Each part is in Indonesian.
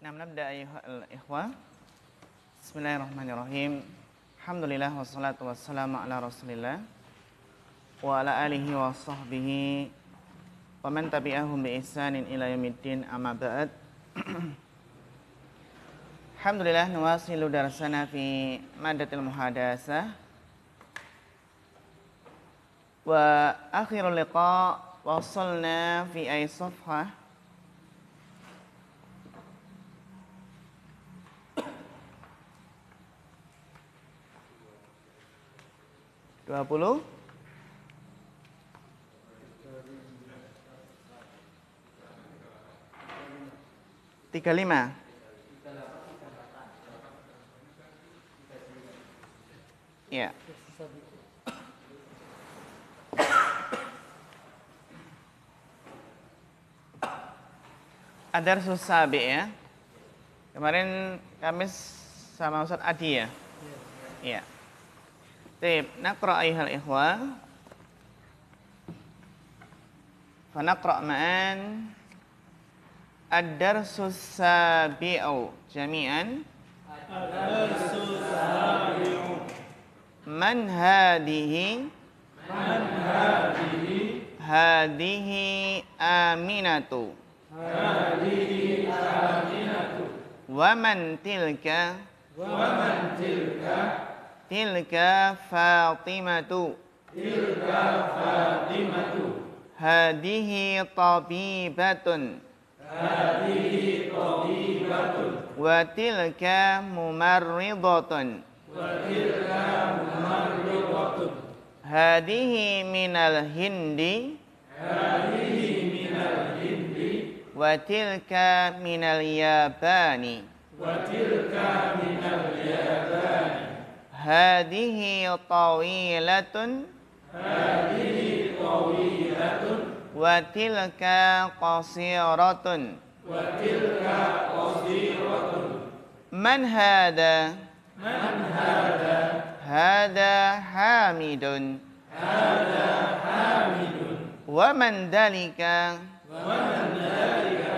Nah, nabda ayyuhal Bismillahirrahmanirrahim. Alhamdulillah wassalatu wassalamu ala Rasulillah wa ala alihi wa sahbihi wa man tabi'ahum bi ihsanin ila yaumiddin amma ba'd. Alhamdulillah nuwasilu darasana fi madatil muhadasah wa akhirul liqa wasalna fi ay safhah 20 35 Ya. Adar Susabi ya. Kemarin Kamis sama Ustaz Adi ya. Iya. Yeah. Tep, naqra ayuhal ikhwa. Fanaqra ma'an ad-darsus sabi'u jami'an. Ad-darsus sabi'u. Man hadihi? Man hadihi? Hadihi aminatu. Hadihi aminatu. Wa man Wa man tilka? tilka fatimatu tilka fatimatu hadihi tabibatun hadihi tabibatun wa tilka mumarridatun wa tilka mumarridatun hadihi minal hindi hadihi minal hindi wa tilka minal yabani wa tilka minal yabani هذه طويلة هذه طويلة وتلك قصيرة وتلك قصيرة من هذا من هذا هذا حامد هذا حامد ومن ذلك ومن ذلك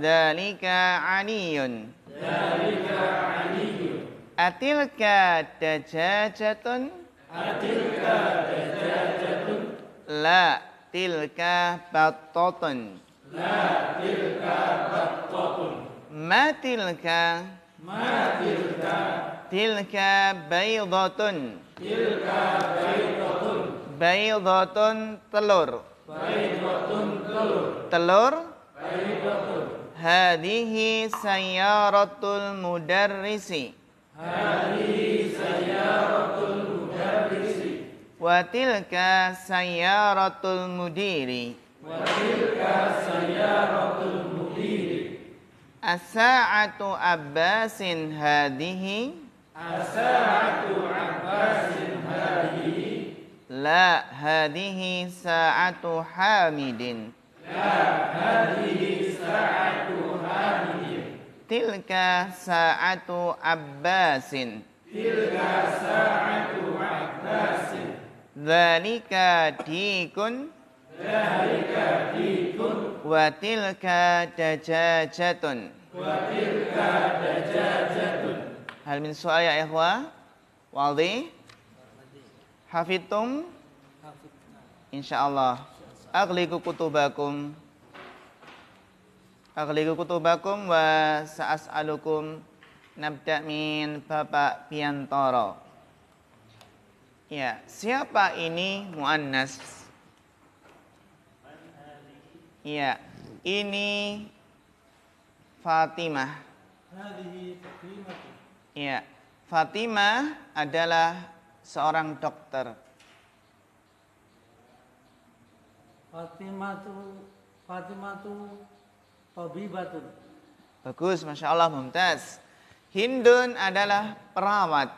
ذلك علي ذلك علي Atilka dajajatun Atilka dajajatun La tilka batotun La tilka batotun Ma tilka Ma tilka Tilka baydatun Tilka baydatun Baydatun telur Baydatun telur Telur Baydatun Hadihi sayaratul mudarrisi Hadi sayyaratul mudarrisi. Wa tilka sayyaratul mudiri. Wa tilka sayyaratul mudiri. As-sa'atu abbasin hadihi. As-sa'atu abbasin hadihi. La hadihi sa'atu hamidin. La hadihi sa'atu hamidin. Tilka sa'atu Abbasin. Tilka sa'atu Abbasin. Dhalika dikun. Dhalika dikun. Wa tilka dajajatun. Wa tilka dajajatun. Hal min soal ya ikhwa? Waldi? Hafidtum? Insyaallah. Agliku kutubakum. Aghliqu kutubakum wa sa'as'alukum nabda min Bapak Piantoro. Ya, siapa ini muannas? Ya, ini Fatimah. Ya, Fatimah adalah seorang dokter. Fatimah tuh Fatimah tuh Tabibatun. Bagus, Masya Allah, Mumtaz. Hindun adalah perawat.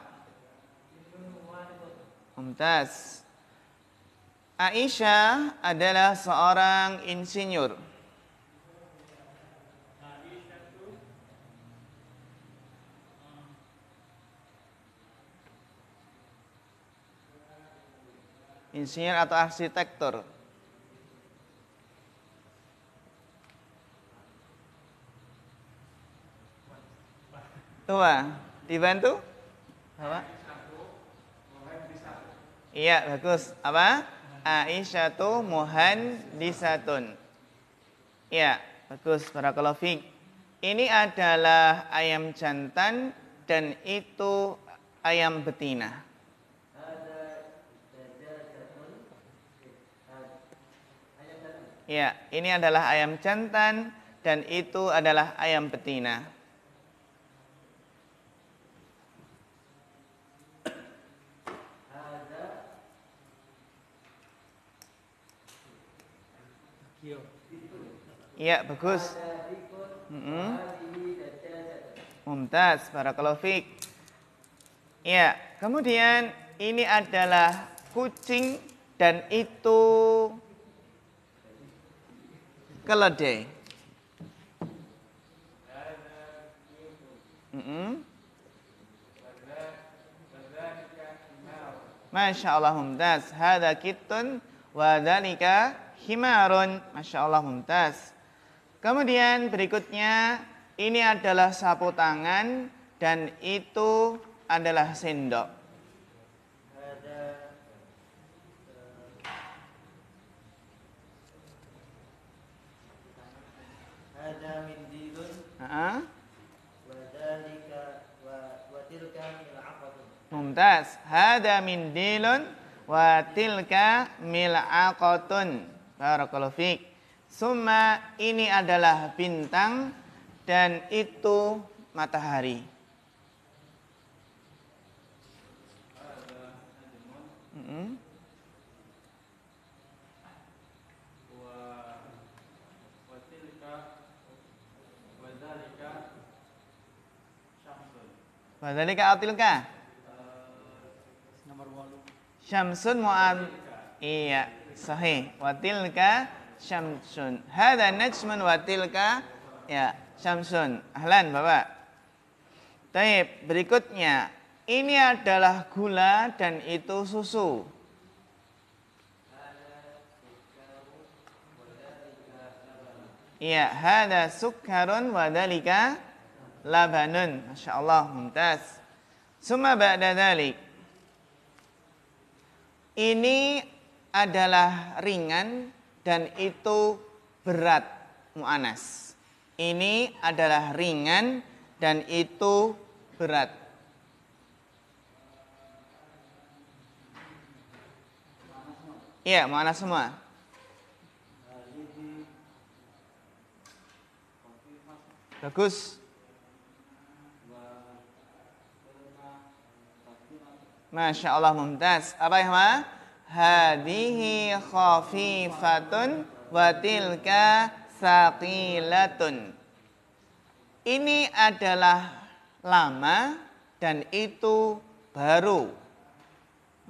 Mumtaz. Aisyah adalah seorang insinyur. Insinyur atau arsitektur. Tua, ah. dibantu. Apa? Iya, bagus. Apa? Aisyatu muhandisatun. Iya, bagus Para kalafik, Ini adalah ayam jantan dan itu ayam betina. Ya, ini adalah ayam jantan dan itu adalah ayam betina. Iya, bagus. Mm -hmm. Mumtaz, barakallahu fiik. Iya, kemudian ini adalah kucing dan itu keledai. Mm -hmm. Masya Allah mumtaz. Hada kitun wa himarun. Masya Allah mumtaz. Kemudian berikutnya ini adalah sapu tangan dan itu adalah sendok. Mumtaz. Hada mindilun wa tilka mil'aqatun. Barakallahu fiik. Suma ini adalah bintang dan itu matahari. Hmm. Wadhalika atilka. Nomor Syamsun mu'ad. Iya, sahih. Watilka syamsun. Hada najmun wa ya syamsun. Ahlan Bapak. Taib, berikutnya. Ini adalah gula dan itu susu. Iya, hada sukkarun wa dalika labanun. Masya Allah, muntas. Suma ba'da dalik. Ini adalah ringan dan itu berat mu'anas. Ini adalah ringan dan itu berat. Iya, mana semua? Bagus. Masya Allah, mumtaz. Apa ya, Ma? hadhihi khafifatun wa tilka saqilatun. Ini adalah lama dan itu baru.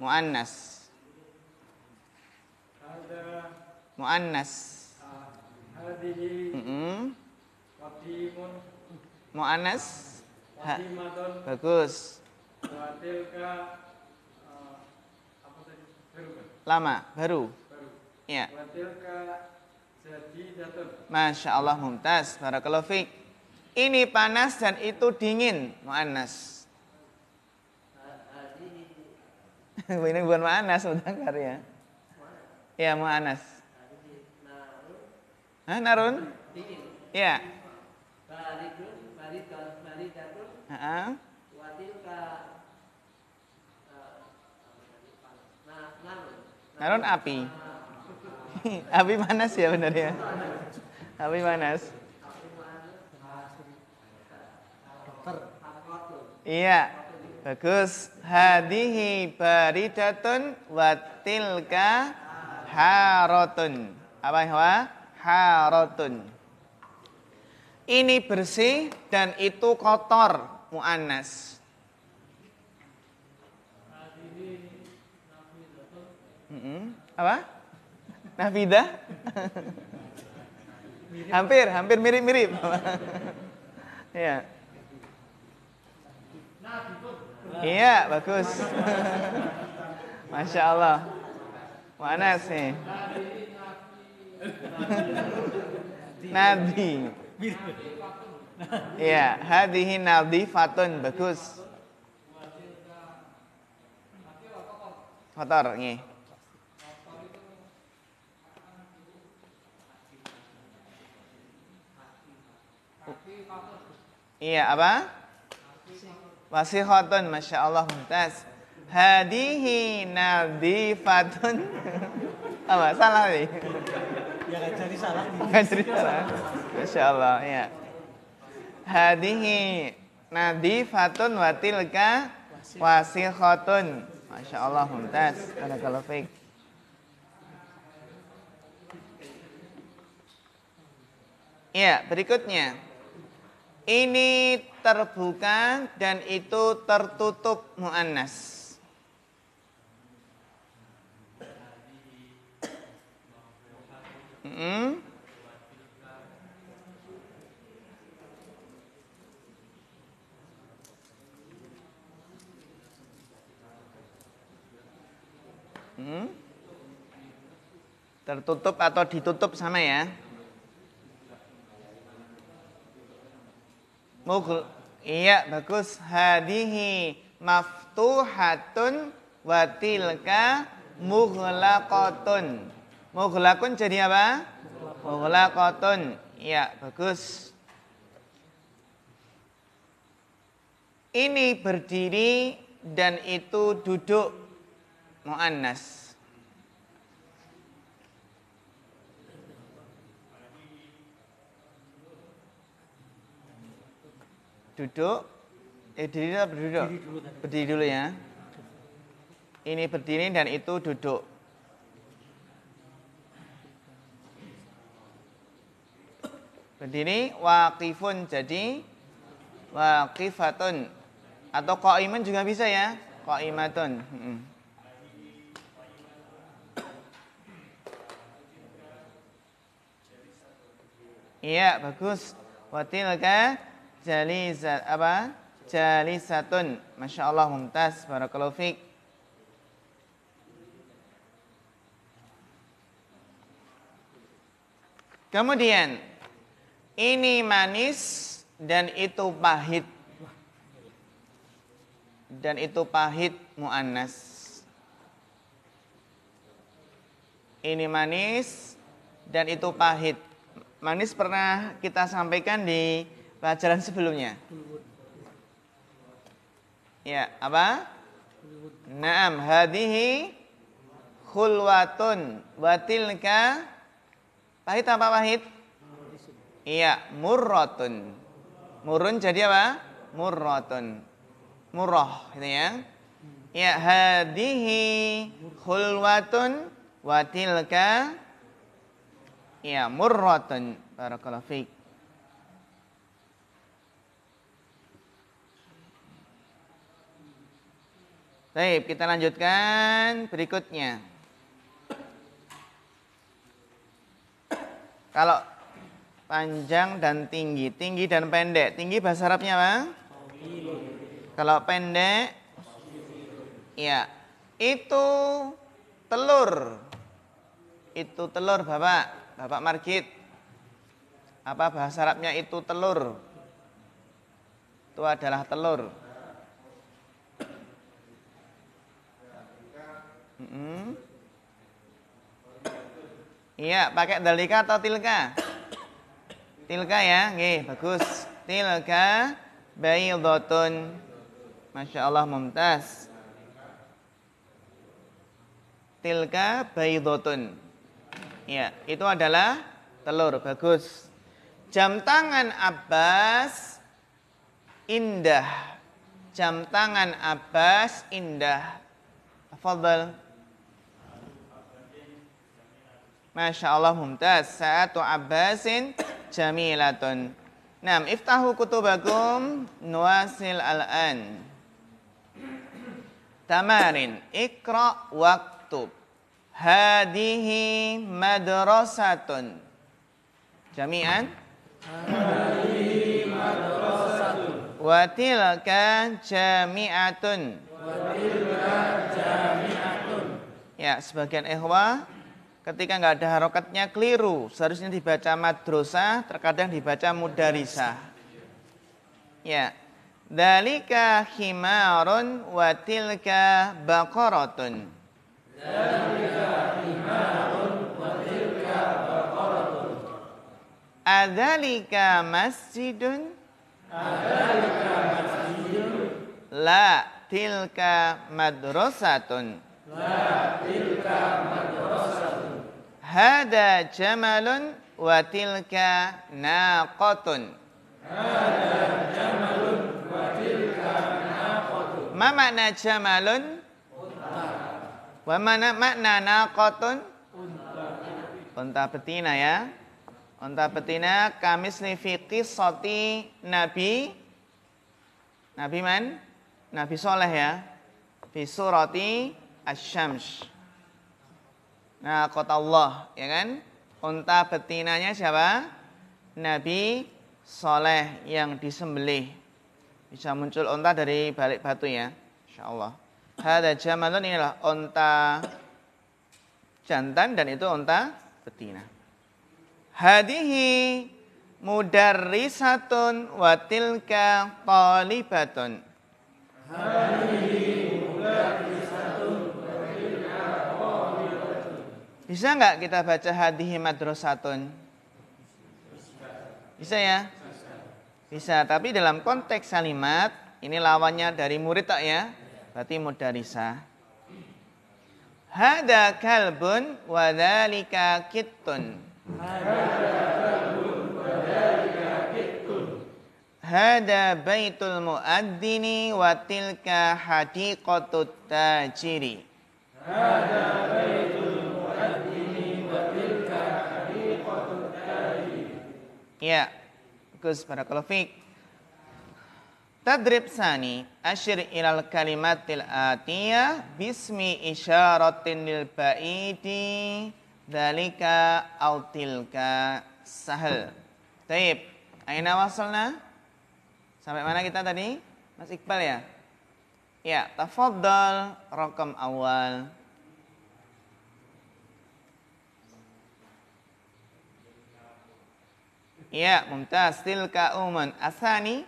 Muannas. Muannas. Mm -hmm. Muannas. Bagus. Wa tilka lama baru, baru. ya Masya Allah mumtaz barakallahu fiik ini panas dan itu dingin muannas ini bukan muannas mudzakkar ya ya muannas Hah, narun? Ya. Baridun, Naron api. api panas ya benar ya. Api panas. Iya. Bagus. Hadihi baridatun watilka harotun. Apa yang Harotun. Ini bersih dan itu kotor muannas. Mm-mm. Apa? Nafida? hampir, hampir mirip-mirip. ya. Iya, bagus. Masya Allah. Mana sih? Nabi. Iya, hadihi nabi fatun bagus. Kotor, nih. Iya apa? Wasihotun, masya Allah mumtaz. Hadihi nadifatun. apa salah nih? Ya nggak jadi salah. Gak jadi salah. Masya Allah, iya. Hadihi nadifatun watilka wasihotun. Masya Allah, mumtaz. kalau fiqh. Iya berikutnya. Ini terbuka dan itu tertutup mu'annas. Hmm? Hmm? Tertutup atau ditutup sama ya? Mughl. Iya, bagus. Hadihi maftuhatun watilka mughlaqatun. Mughlaqun jadi apa? Mughlaqatun. Iya, bagus. Ini berdiri dan itu duduk muannas. duduk. Eh diri atau berduduk? Berdiri dulu ya. Ini berdiri dan itu duduk. Berdiri waqifun jadi waqifatun atau qaiman juga bisa ya. Qaimatun. Iya, bagus. Watilka jalisat apa? Jalisatun. Masya Allah mumtaz. Barakallahu fiqh. Kemudian ini manis dan itu pahit. Dan itu pahit muannas. Ini manis dan itu pahit. Manis pernah kita sampaikan di pelajaran sebelumnya. Ya, apa? Naam, hadihi khulwatun batilka pahit apa pahit? Iya, murrotun. Murun jadi apa? Murrotun. Murroh gitu ya. Ya hadihi khulwatun watilka ya murrotun. Barakallahu fiik. Baik, kita lanjutkan berikutnya. Kalau panjang dan tinggi, tinggi dan pendek. Tinggi bahasa Arabnya apa? Kalau pendek, ya itu telur. Itu telur Bapak, Bapak Margit. Apa bahasa Arabnya itu telur? Itu adalah telur. Hmm. Iya, pakai dalika atau tilka? tilka ya, Oke, bagus. Tilka bayi dotun, Masya Allah mumtaz. Tilka bayi dotun, Iya, itu adalah telur, bagus. Jam tangan Abbas indah. Jam tangan Abbas indah. Fadal. Masya Allah mumtaz. Sa'atu abbasin jamilatun. Nam, iftahu kutubakum nuasil al-an. Tamarin, ikra waktub. Hadihi madrasatun. Jami'an? Hadihi madrasatun. Watilka jami'atun. Watilka jami'atun. Ya, sebagian ikhwah ketika nggak ada harokatnya keliru. Seharusnya dibaca madrosah, terkadang dibaca mudarisah. Ya. Dalika himarun watilka bakorotun. Dalika himarun Adalika masjidun? Adalika masjidun. La tilka madrosatun. La tilka madrosatun Hada jamalun wa tilka naqatun. Hada jamalun wa tilka naqatun. Ma makna jamalun? Unta. Wa mana makna naqatun? Unta. Unta betina ya. Unta betina kamis fi soti nabi. Nabi man? Nabi Soleh ya. Fi surati asy-syams. Nah, kota Allah, ya kan? Unta betinanya siapa? Nabi Soleh yang disembelih. Bisa muncul unta dari balik batu ya, insya Allah. Hada jamalun inilah unta jantan dan itu unta betina. Hadihi mudarrisatun wa watilka talibatun. Hadihi mudarrisatun Bisa nggak kita baca hadihi madrasatun? Bisa ya? Bisa, tapi dalam konteks salimat, ini lawannya dari murid tak ya? Berarti mudarisa. Hada kalbun Hada kalbun wadalika kitun. Hada baitul muaddini watilka tilka hadiqatut tajiri. Hada baitul Ya, Gus para kalafik. Tadrib sani asyir ilal kalimatil atiyah bismi isyaratin lil ba'idi dalika au tilka sahal. Taib. Aina wasalna? Sampai mana kita tadi? Mas Iqbal ya? Ya, tafaddal rakam awal. Ya, mumtaz. Tilka uman. Asani.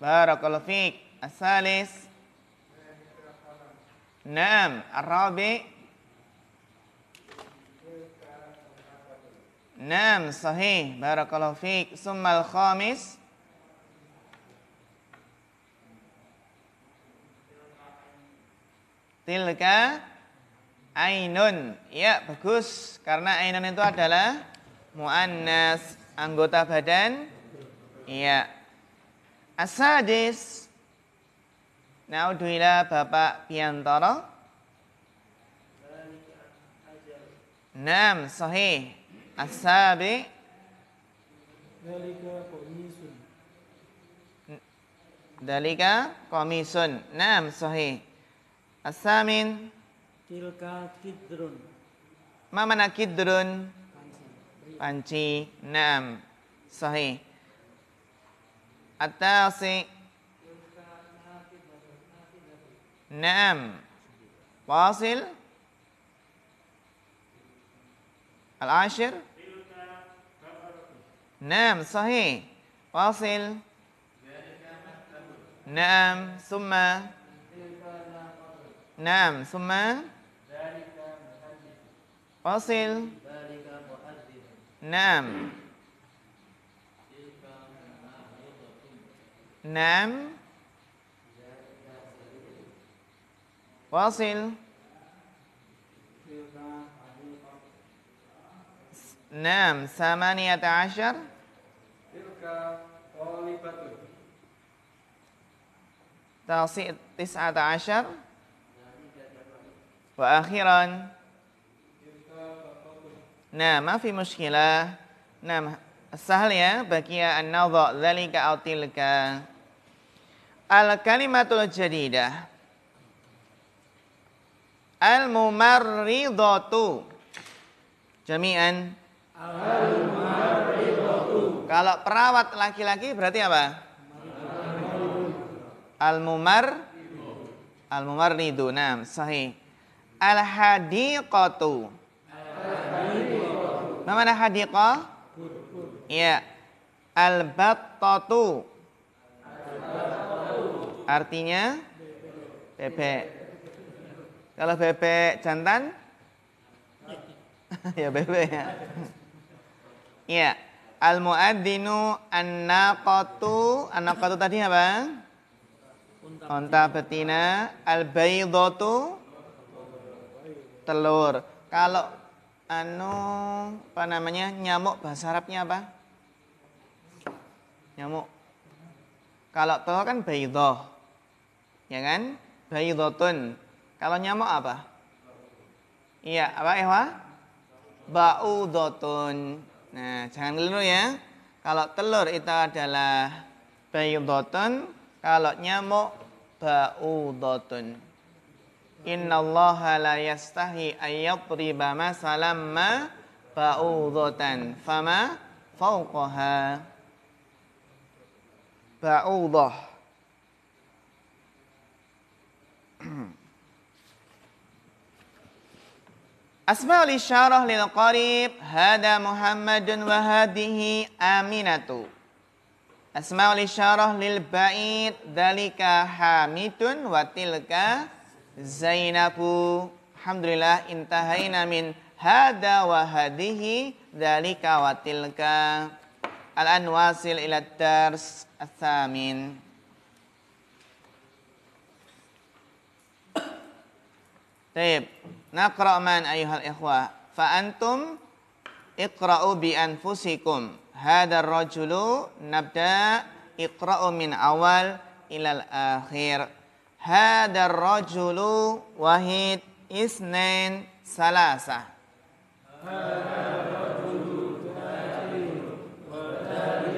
Barakallahu fiik. Asalis. Naam. Arabi. Naam. Sahih. Barakallahu fiik. Summal khamis. Tilka. Tilka. Ainun. Ya, bagus. Karena ainun itu adalah muannas, anggota badan. Iya. Asadis. Naudhuila Bapak Piantoro. Nam, sahih. Asabi. Dalika komisun. Dalika komisun. Nam, sahih. Asamin. As Tilka kidrun. Ma mana kidrun? Panci. Naam. Sahih. Atasi. Naam. Wasil. Al-ashir. Naam. Sahih. Wasil. Naam. Summa. Naam. Summa. فصل نعم نعم فصل نعم ثمانية عشر تسعة عشر وأخيرا Nah, maafi muskilah. Nah, sahal ya bagia ya, an nawdha dhalika autilka. Al kalimatul jadidah. Al mumarridatu. Jami'an. Al mumarridatu. Kalau perawat laki-laki berarti apa? Al mumar Al mumarridu. Nah, sahih. Al hadiqatu. Ma mana hadiqa? Iya. Al-battatu. Artinya bebek. Kalau bebek jantan? ya bebek ya. Iya. Al-muadzinu an-naqatu. An-naqatu tadi apa? Unta betina. Al-baydatu. Telur. Kalau anu apa namanya nyamuk bahasa Arabnya apa? Nyamuk. Kalau toh kan baydoh, ya kan? Baydotun. Kalau nyamuk apa? Iya, apa Ewa? Baudotun. Nah, jangan lulu ya. Kalau telur itu adalah baydotun, kalau nyamuk baudotun allaha la yastahi ayyatriba masalam ma ba'udhatan fama fauqaha ba'udhah Asma'ul isyarah lil qarib hada Muhammadun wa hadhihi Aminatu Asma'ul isyarah lil ba'id dalika Hamitun wa tilka Zainabu Alhamdulillah intahaina min hada wa hadihi dhalika wa tilka al-an wasil ila dars athamin Taib naqra man ayuhal ikhwah fa antum iqra'u bi anfusikum hada rajulu nabda iqra'u min awal ilal akhir hadar rajulu wahid isnain salasa. Hadar rajulu wahid salasa.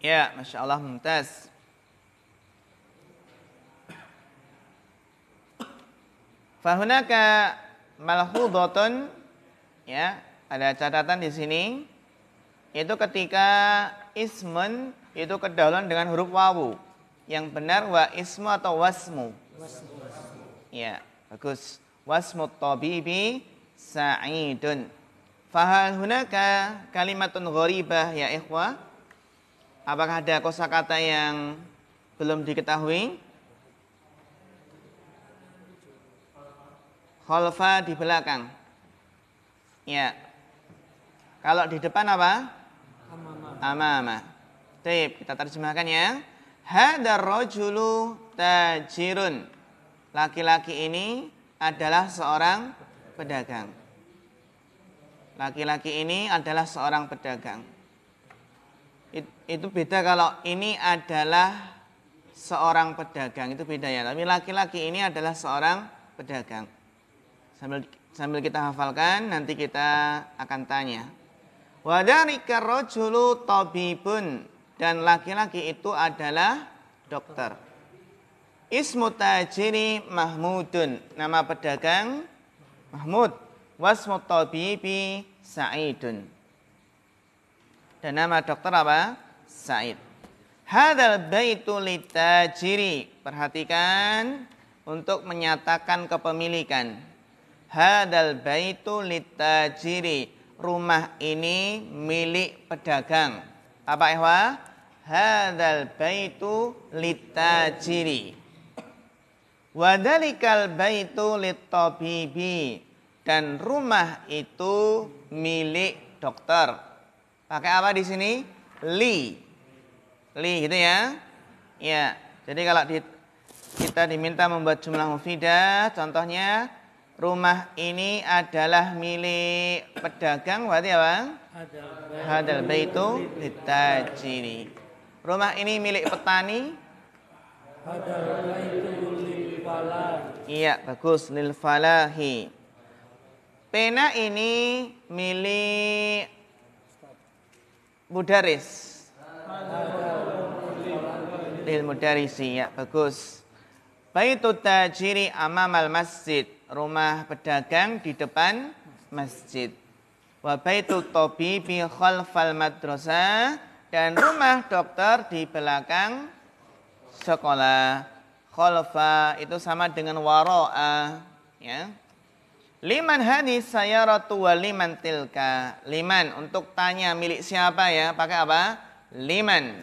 Ya, Masya Allah, mumtaz. Fahunaka malhudotun, ya, ada catatan di sini, itu ketika ismun itu kedaluan dengan huruf wawu. Yang benar wa ismu atau wasmu. Ya, bagus. Wasmu tabibi sa'idun. Fahal hunaka kalimatun ghoribah ya ikhwah. Apakah ada kosakata yang belum diketahui? Kholfa di belakang. Ya. Kalau di depan apa? Amama. Tip, kita terjemahkan ya. Hadar rojulu tajirun. Laki-laki ini adalah seorang pedagang. Laki-laki ini adalah seorang pedagang itu beda kalau ini adalah seorang pedagang itu beda ya tapi laki-laki ini adalah seorang pedagang sambil sambil kita hafalkan nanti kita akan tanya wadarika rojulu tabibun dan laki-laki itu adalah dokter ismu tajiri mahmudun nama pedagang mahmud wasmu tabibi sa'idun dan nama dokter apa? Sa'id. Hadal baitu litajiri. Perhatikan untuk menyatakan kepemilikan. Hadal baitu litajiri. Rumah ini milik pedagang. Apa Ehwa? Hadal baitu litajiri. Wadalikal baitu bibi Dan rumah itu milik dokter. Pakai apa di sini? Li li gitu ya. Ya. Jadi kalau di, kita diminta membuat jumlah mufidah, contohnya rumah ini adalah milik pedagang berarti apa? Ya, Hadal baitu litajiri. Rumah ini milik petani. Hadal baitu lilfalahi. Iya, bagus lilfalahi. Pena ini milik Budaris. Lil mudarisi, ya bagus. Baitut tajiri amamal masjid. Rumah pedagang di depan masjid. Wa baitut tabibi khalfal madrasah. Dan rumah dokter di belakang sekolah. Khalfa itu sama dengan waro'a. Ya. Liman hadis saya rotu wa liman tilka. Liman untuk tanya milik siapa ya. Pakai apa? liman.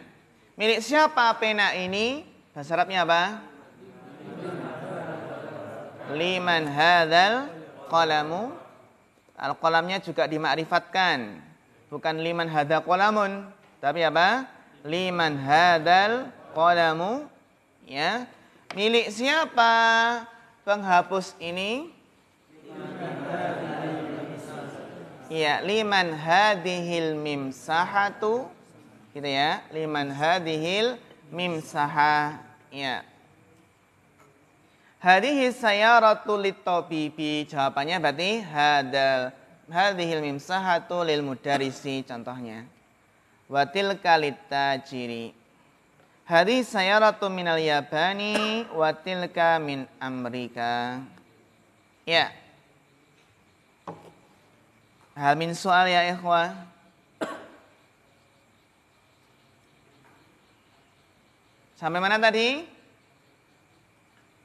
Milik siapa pena ini? Bahasa Arabnya apa? Liman hadal kolamu al kolamnya juga dimakrifatkan. Bukan liman hadal kolamun. Tapi apa? Liman hadal kolamu Ya. Milik siapa penghapus ini? Ya, liman hadihil mimsahatu gitu ya liman hadhil saha ya hadhihi sayaratu litabibi jawabannya berarti hadal hadhil mimsahatu lil mudarisi contohnya watil kalita ciri hadhi sayaratu minal yabani watilka min amrika ya hal min soal ya ikhwah Sampai mana tadi?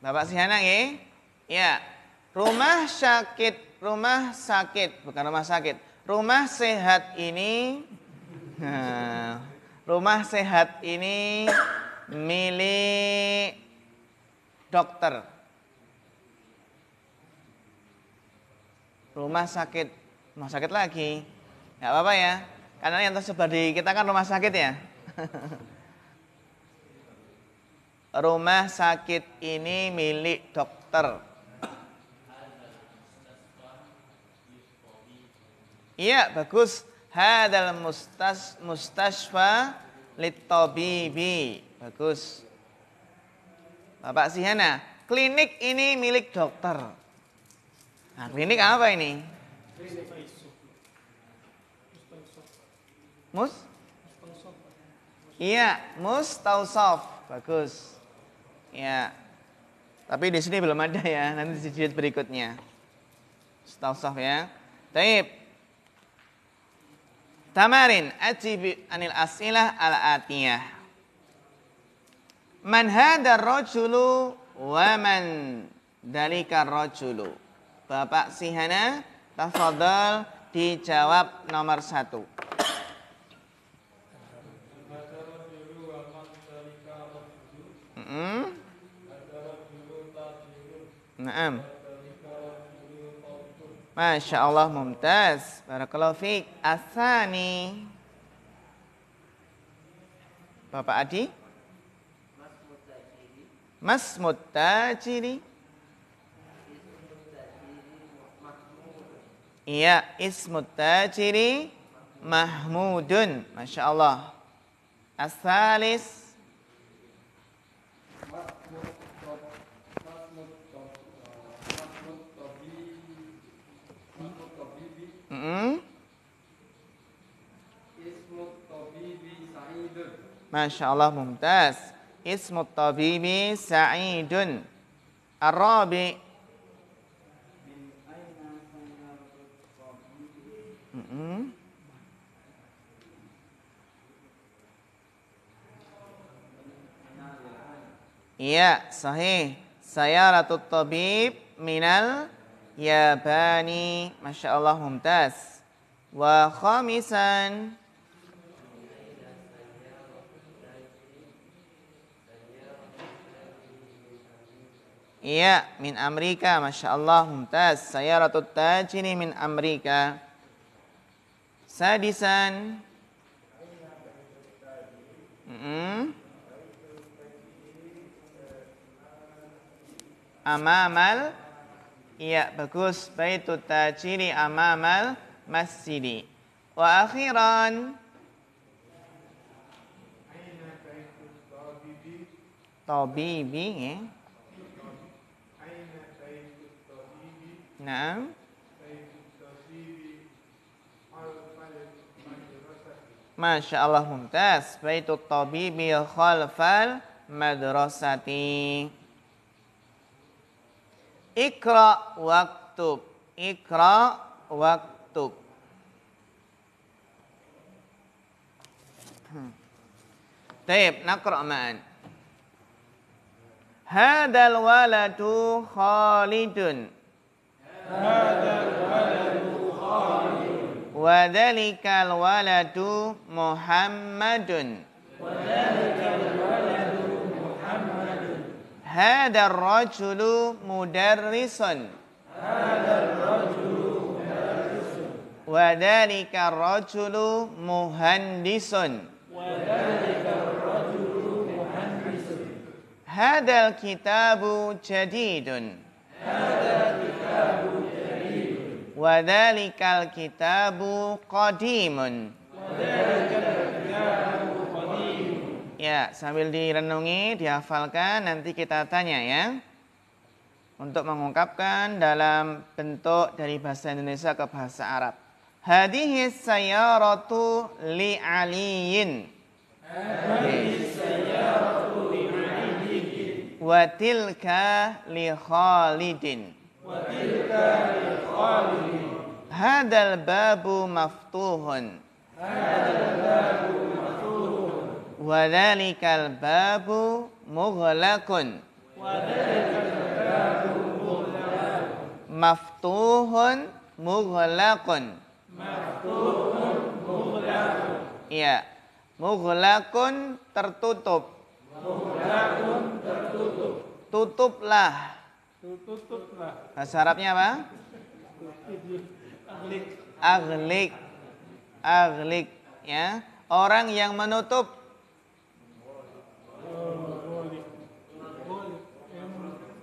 Bapak Sihana ya? Ya. Rumah sakit, rumah sakit, bukan rumah sakit. Rumah sehat ini rumah sehat ini milik dokter. Rumah sakit, rumah sakit lagi. Enggak apa-apa ya. Karena yang tersebar di kita kan rumah sakit ya. rumah sakit ini milik dokter. Iya, bagus. Hadal mustas mustasfa litobibi. Bagus. Bapak Sihana, klinik ini milik dokter. Nah, klinik apa ini? Mus? Iya, mustausof. Bagus. Ya. Tapi di sini belum ada ya, nanti di jilid berikutnya. Staff sah ya. Taib. Tamarin ajib anil asilah al atiyah. Man hadar rojulu wa man dalika rojulu. Bapak Sihana, tafadhal dijawab nomor satu. Mm-hmm. Naam. Masya Allah mumtaz. Barakallahu Asani. Bapak Adi. Mas Mutajiri. Iya, ismut Mahmudun. Masya Allah. Asalis. As Masya Allah mumtaz. Ismu tabibi sa'idun. Arabi. Mm -hmm. Iya, sahih. ratu tabib minal yabani. Masya Allah mumtaz. Wa khamisan. Iya, min Amerika, masya Allah, mumtaz. Saya Ratu ini min Amerika. Sadisan. Mm -hmm. Amamal. Iya, bagus. Baitu ini amamal masjidi. Wa akhiran. Tabibi, ya. نعم Masya Allah mumtaz Baitu tabibi khalfal madrasati Ikra waktub Ikra waktub hmm. Taib, nakra ma'an Hadal waladu khalidun وذلك الولد محمد وذلك الولد محمد هذا الرجل مدرس هذا الرجل مدرس وذلك الرجل مهندس وذلك الرجل مهندس هذا الكتاب جديد هذا Wadhalikal kitabu qadimun. Ya, sambil direnungi, dihafalkan, nanti kita tanya ya. Untuk mengungkapkan dalam bentuk dari bahasa Indonesia ke bahasa Arab. Hadihi sayaratu li aliyin. Hadihi li aliyin. Wa tilka li khalidin. Hadal babu maftuhun. Hadal babu maftuhun. Wadalikal babu mughlaqun. Wadalikal babu mughlaqun. Maftuhun mughlaqun. Maftuhun mughlaqun. Iya. Mughlaqun tertutup. Mughlaqun tertutup. Tutuplah Bahasa Arabnya apa? Aglik. Aglik. Aglik ya. Orang yang menutup.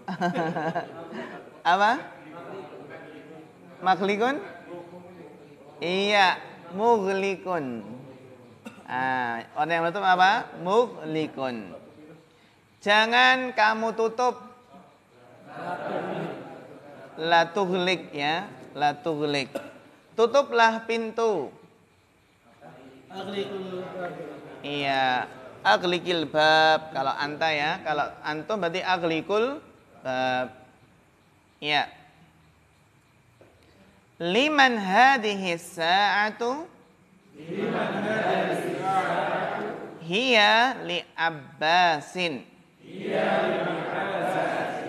apa? Maklikun? Iya, muglikun. Ah, orang yang menutup apa? Muglikun. Jangan kamu tutup Latuhlik ya, latuhlik. Tutuplah pintu. Iya, aglikil bab kalau anta ya, kalau anto berarti aglikul bab. Iya. Liman hadhihi sa'atu? Liman hadhihi sa'atu? Hiya li Abbasin. Hiya li Abbasin.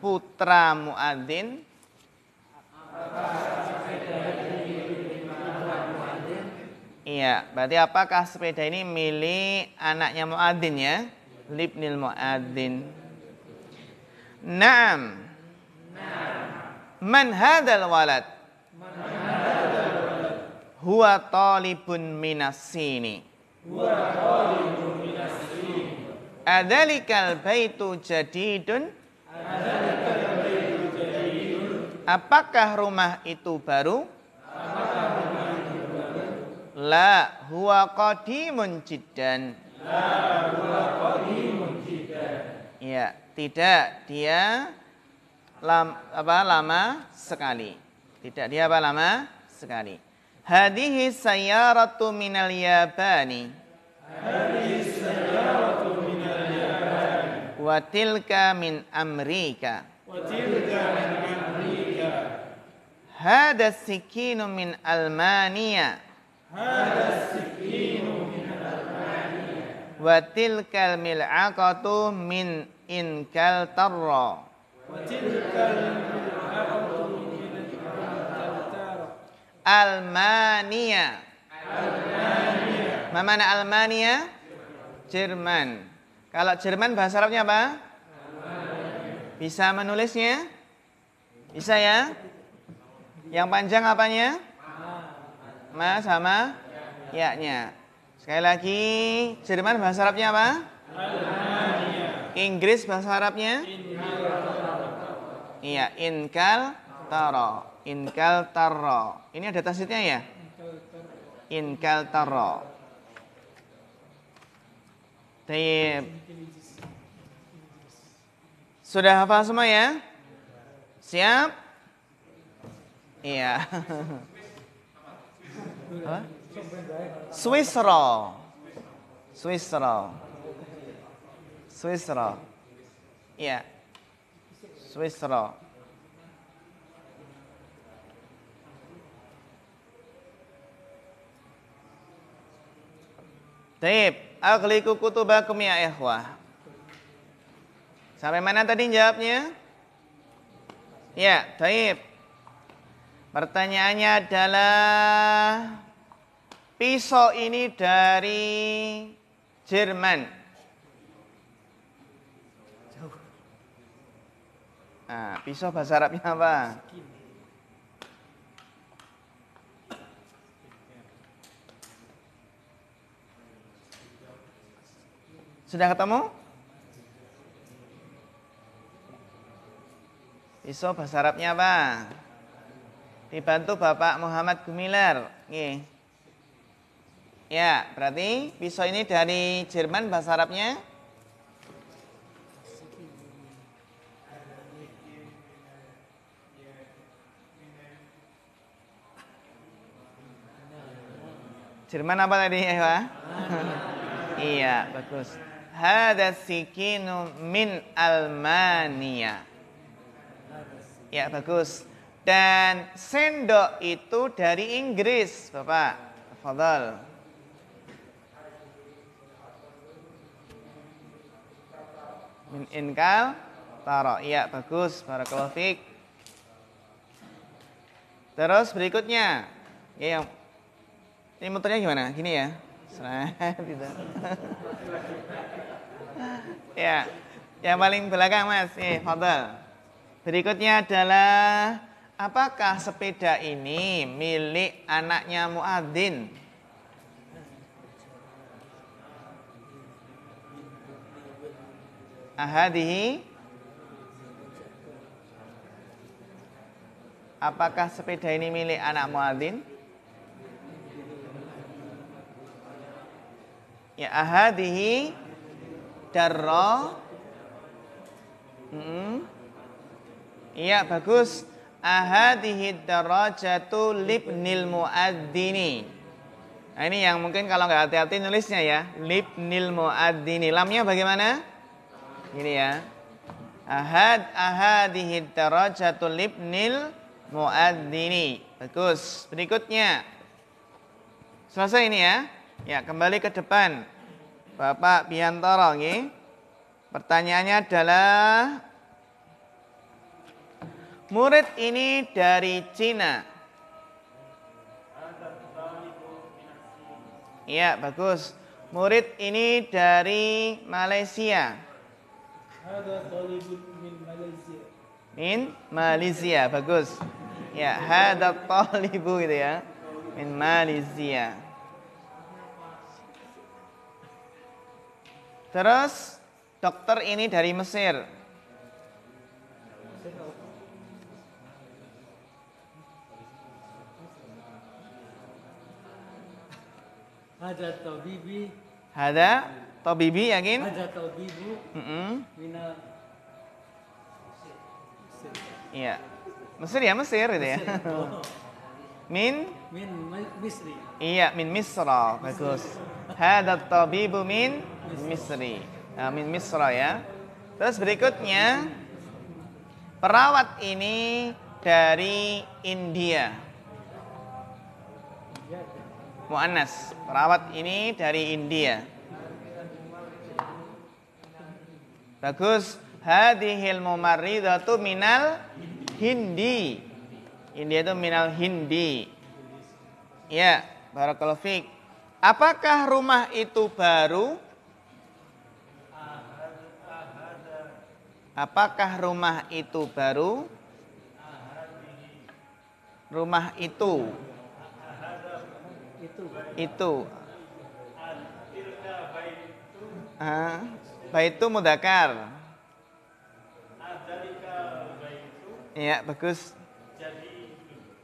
putra muadzin Iya, berarti apakah sepeda ini milik anaknya muadzin ya? Libnil muadzin. Naam. Man hadzal walad? Huwa talibun minasini. Huwa talibun minasini. Adalikal baitu jadidun? Apakah rumah itu baru? La huwa qadimun jiddan. La huwa qadimun jiddan. Ya, tidak dia lam, apa lama sekali. Tidak dia apa lama sekali. Hadhihi sayyaratu minal yabani. Hadhihi wa tilka min amrika wa tilka min amrika hada sikinu min almania hada sikinu min almania wa tilka mil'aqatu min inkal tarra wa tilka mil'aqatu min inkal tarra almania almania ma mana almania Jerman. Kalau Jerman bahasa Arabnya apa? Bisa menulisnya? Bisa ya? Yang panjang apanya? Ma sama ya-nya. Sekali lagi, Jerman bahasa Arabnya apa? Inggris bahasa Arabnya? Iya, inkal taro. Inkal taro. Ini ada tasitnya ya? Inkal taro. Sudah hafal semua ya? Siap? Iya. Apa? Swiss roll. Swiss roll. Swiss roll. Iya. Swiss roll. Taib, aghliqu kutubakum ya ikhwah. Sampai mana tadi jawabnya? Ya, taib. Pertanyaannya adalah pisau ini dari Jerman. Nah, pisau bahasa Arabnya apa? Sudah ketemu? Iso bahasa Arabnya apa? Dibantu Bapak Muhammad Gumilar. Nggih. Ya, berarti pisau ini dari Jerman bahasa Arabnya? Jerman apa tadi Ewa? iya, bagus. Hada sikinu min Almania. Ya bagus. Dan sendok itu dari Inggris, Bapak. Fadal. Min inkal taro. Ya bagus, para kelofik. Terus berikutnya. Ya yang ini motornya gimana? Gini ya. Serah, gitu. ya. Yang paling belakang Mas, eh, fadal. Berikutnya adalah apakah sepeda ini milik anaknya Muadzin? Ahadihi Apakah sepeda ini milik anak Muadzin? Ya ahadihi darro mm -mm. Iya bagus. Ahadihi darajatu libnil muaddini. Nah, ini yang mungkin kalau nggak hati-hati nulisnya ya. Libnil muaddini. Lamnya bagaimana? Ini ya. Ahad ahadihi darajatu libnil muaddini. Bagus. Berikutnya. Selesai ini ya. Ya, kembali ke depan. Bapak Biantoro ini. Pertanyaannya adalah Murid ini dari Cina. Iya, bagus. Murid ini dari Malaysia. Min Malaysia, bagus. Ya, hada talibu gitu ya. Min Malaysia. Terus dokter ini dari Mesir. Hada tabibi. Hada tabibi yakin? Hada tabibu. Mm -hmm. Mina. Iya. Mesir ya Mesir gitu ya. min min Misri. Iya, min Misra. Bagus. Hada tabibu min Misri. Nah, min Misra ya. Terus berikutnya perawat ini dari India. Mu'annas. Perawat ini dari India. Bagus. Hadi Hadihil itu minal Hindi. India itu minal Hindi. Ya, barakallahu Apakah rumah itu baru? Apakah rumah itu baru? Rumah itu itu itu, ah baitu mudakar ya bagus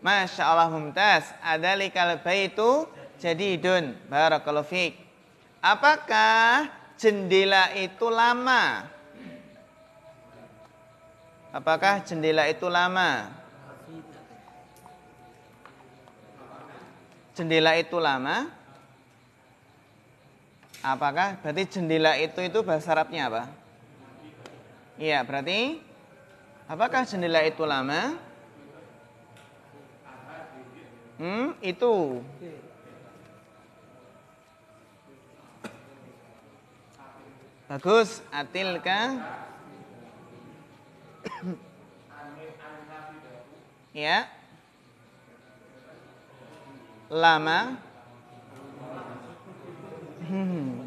Masya Allah mumtaz ada likal baitu jadi idun barakallahu apakah jendela itu lama apakah jendela itu lama jendela itu lama? Apakah berarti jendela itu itu bahasa Arabnya apa? Iya, berarti apakah jendela itu lama? Hmm, itu. Bagus, atilka. ya lama hmm.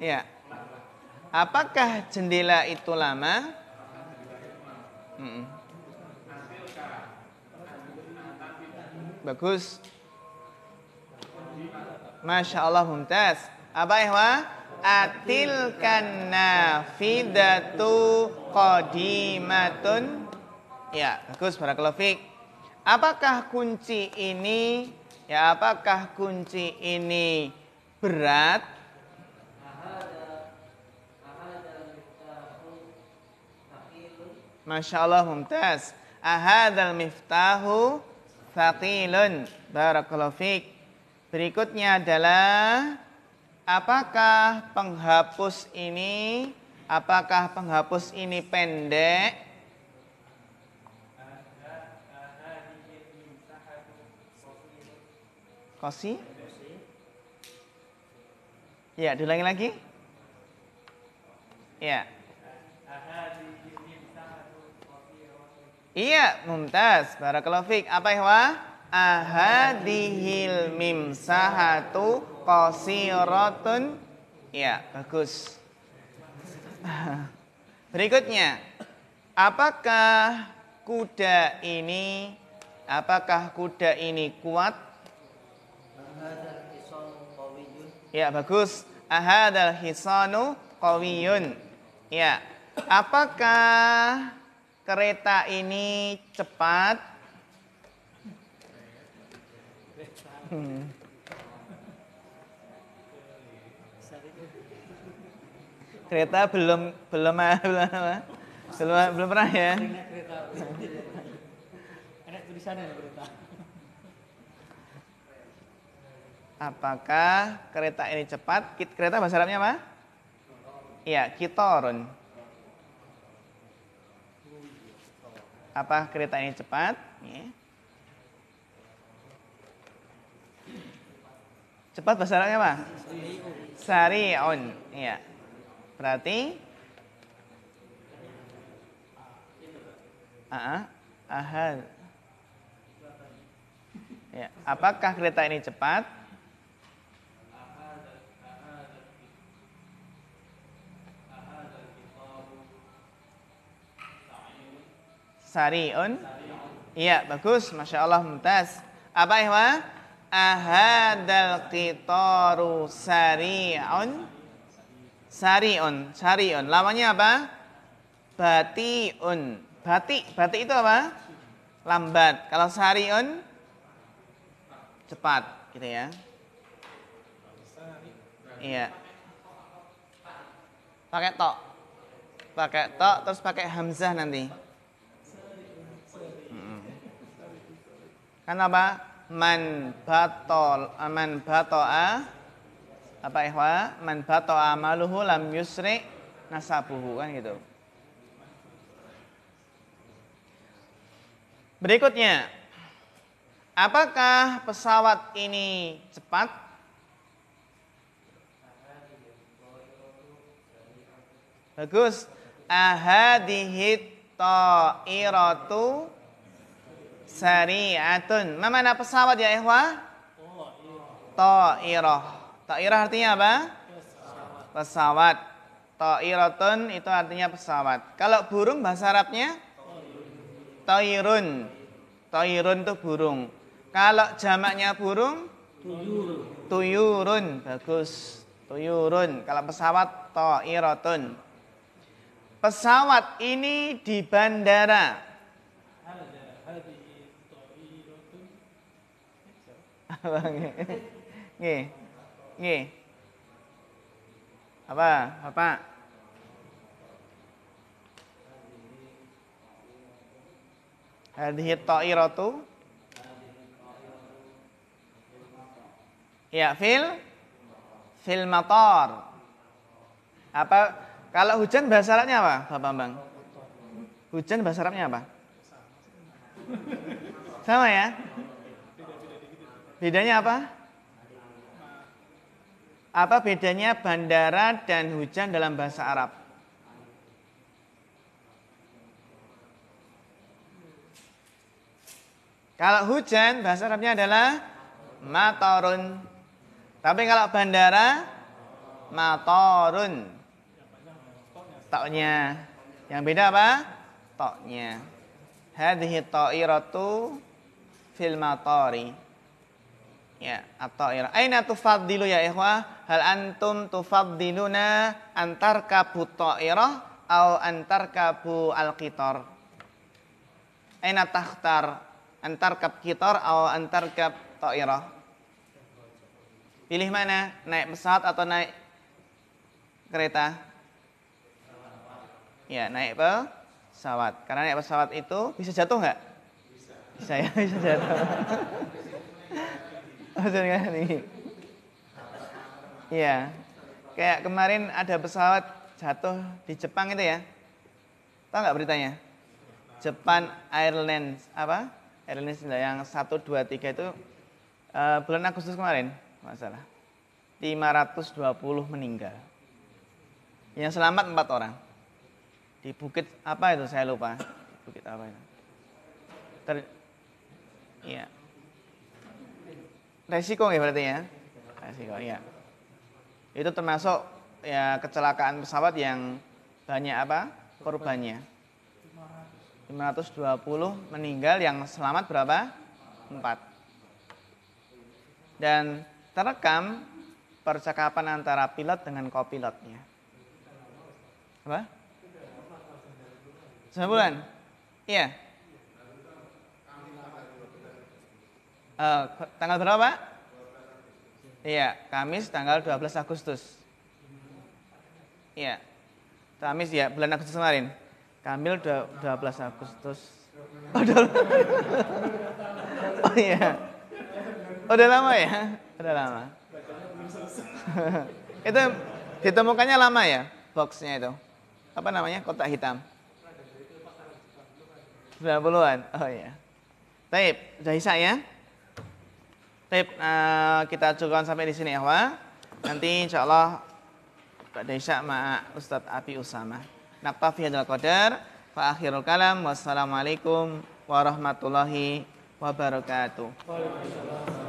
ya apakah jendela itu lama hmm. bagus masya Allah mumtaz apa ihwa atilkan nafidatu qadimatun ya bagus para kelofik Apakah kunci ini ya apakah kunci ini berat? Masya Allah mumtaz. Ahadal miftahu thaqilun. Barakallahu fiqh. Berikutnya adalah apakah penghapus ini apakah penghapus ini pendek? Kosi. Ya, diulangi lagi. Ya. Iya, mumtaz. Barakallahu fiik. Apa ihwa? Ahadihil mimsahatu qasiratun. Ya, bagus. Berikutnya, apakah kuda ini apakah kuda ini kuat Ya, bagus. Ahadal hisanu qawiyun. Ya. Apakah kereta ini cepat? Hmm. Kereta belum belum belum belum, belum pernah ya. Ada tulisannya kereta. Apakah kereta ini cepat? Kereta bahasa Arabnya apa? Iya, kitorun. Apa kereta ini cepat? Iya. Cepat bahasa Arabnya apa? Sari'un. Iya. Berarti Ah, ahad. Ya, apakah kereta ini cepat? Sari'un. Iya, bagus. Masya Allah, mumtaz. Apa ihwa? Ahadal qitaru sari'un. Sari'un. Sari'un. Lawannya apa? Bati'un. Bati. Bati itu apa? Lambat. Kalau sari'un? Cepat. Gitu ya. Iya. Pakai tok. Pakai tok terus pakai hamzah nanti. Karena apa? Man batol, man batoa apa ikhwa? Man batoa maluhu lam yusri nasabuhu kan gitu. Berikutnya, apakah pesawat ini cepat? Bagus. Ahadihit ta'iratu Sari'atun. Mama mana pesawat ya ikhwah? Ta'irah. Ta'irah artinya apa? Pesawat. Ta'iratun itu artinya pesawat. Kalau burung bahasa Arabnya? Ta'irun. Ta'irun itu burung. Kalau jamaknya burung? Tuyurun. Bagus. Tuyurun. Kalau pesawat Ta'iratun. Pesawat ini di bandara. apa nge nge apa apa bapak hadhihi ta'iratu ya fil fil matar apa kalau hujan bahasa Arabnya apa Bapak Bang hujan bahasa Arabnya apa sama ya Bedanya apa? Apa bedanya bandara dan hujan dalam bahasa Arab? Kalau hujan bahasa Arabnya adalah matorun. Tapi kalau bandara matorun. Toknya. Yang beda apa? Toknya. hadhi ta'iratu fil matori ya atau ya aina tufaddilu ya ikhwah hal antum tufaddiluna kabu ta'irah au antar al-qitar aina takhtar antar kab qitar au kab ta'irah pilih mana naik pesawat atau naik kereta ya naik pesawat karena naik pesawat itu bisa jatuh nggak bisa. bisa ya bisa jatuh maksudnya kan ini, iya kayak kemarin ada pesawat jatuh di Jepang itu ya tahu nggak beritanya Jepang Airlines apa Airlines yang satu dua tiga itu uh, bulan Agustus kemarin masalah 520 meninggal yang selamat empat orang di bukit apa itu saya lupa bukit apa itu Ter, ya resiko ya berarti ya resiko ya itu termasuk ya kecelakaan pesawat yang banyak apa korbannya 520 meninggal yang selamat berapa 4 dan terekam percakapan antara pilot dengan kopilotnya apa Sebulan. bulan iya uh, tanggal berapa Pak? Iya, Kamis tanggal 12 Agustus. Iya. Kamis ya, bulan Agustus kemarin. Kamil 12 Agustus. Oh, udah, oh iya. Udah lama ya? Udah lama. itu ditemukannya lama ya boxnya itu. Apa namanya? Kotak hitam. 90-an. Oh iya. Baik, sudah isa ya? Tip, eh, kita cukupkan sampai di sini ya, Wah. Nanti insya Allah Pak Desya ma Ustadz Api Usama. Naktafi ya, hadzal qadar wa akhirul kalam. Wassalamualaikum warahmatullahi wabarakatuh. Waalaikumsalam.